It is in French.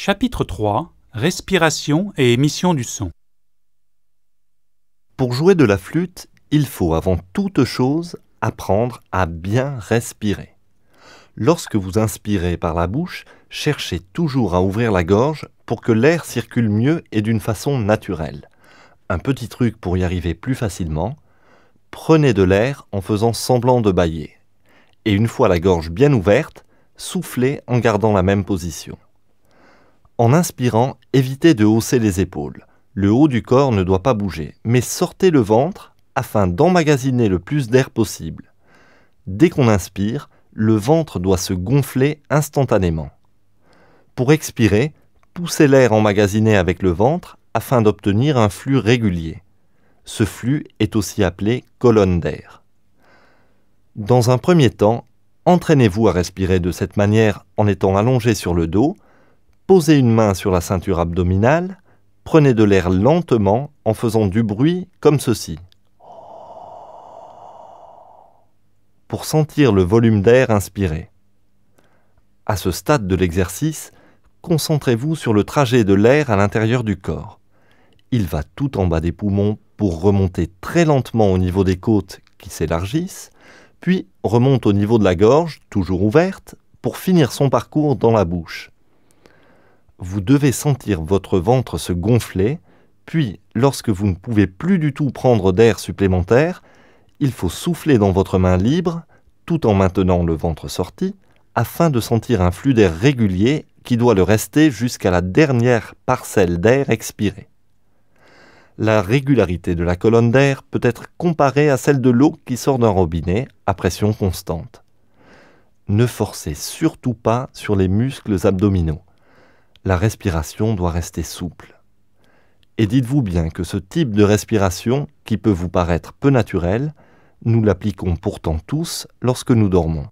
Chapitre 3 Respiration et émission du son Pour jouer de la flûte, il faut avant toute chose apprendre à bien respirer. Lorsque vous inspirez par la bouche, cherchez toujours à ouvrir la gorge pour que l'air circule mieux et d'une façon naturelle. Un petit truc pour y arriver plus facilement, prenez de l'air en faisant semblant de bailler. Et une fois la gorge bien ouverte, soufflez en gardant la même position. En inspirant, évitez de hausser les épaules. Le haut du corps ne doit pas bouger, mais sortez le ventre afin d'emmagasiner le plus d'air possible. Dès qu'on inspire, le ventre doit se gonfler instantanément. Pour expirer, poussez l'air emmagasiné avec le ventre afin d'obtenir un flux régulier. Ce flux est aussi appelé colonne d'air. Dans un premier temps, entraînez-vous à respirer de cette manière en étant allongé sur le dos, Posez une main sur la ceinture abdominale, prenez de l'air lentement en faisant du bruit comme ceci. Pour sentir le volume d'air inspiré. À ce stade de l'exercice, concentrez-vous sur le trajet de l'air à l'intérieur du corps. Il va tout en bas des poumons pour remonter très lentement au niveau des côtes qui s'élargissent, puis remonte au niveau de la gorge, toujours ouverte, pour finir son parcours dans la bouche vous devez sentir votre ventre se gonfler, puis lorsque vous ne pouvez plus du tout prendre d'air supplémentaire, il faut souffler dans votre main libre, tout en maintenant le ventre sorti, afin de sentir un flux d'air régulier qui doit le rester jusqu'à la dernière parcelle d'air expirée. La régularité de la colonne d'air peut être comparée à celle de l'eau qui sort d'un robinet à pression constante. Ne forcez surtout pas sur les muscles abdominaux la respiration doit rester souple. Et dites-vous bien que ce type de respiration, qui peut vous paraître peu naturel, nous l'appliquons pourtant tous lorsque nous dormons.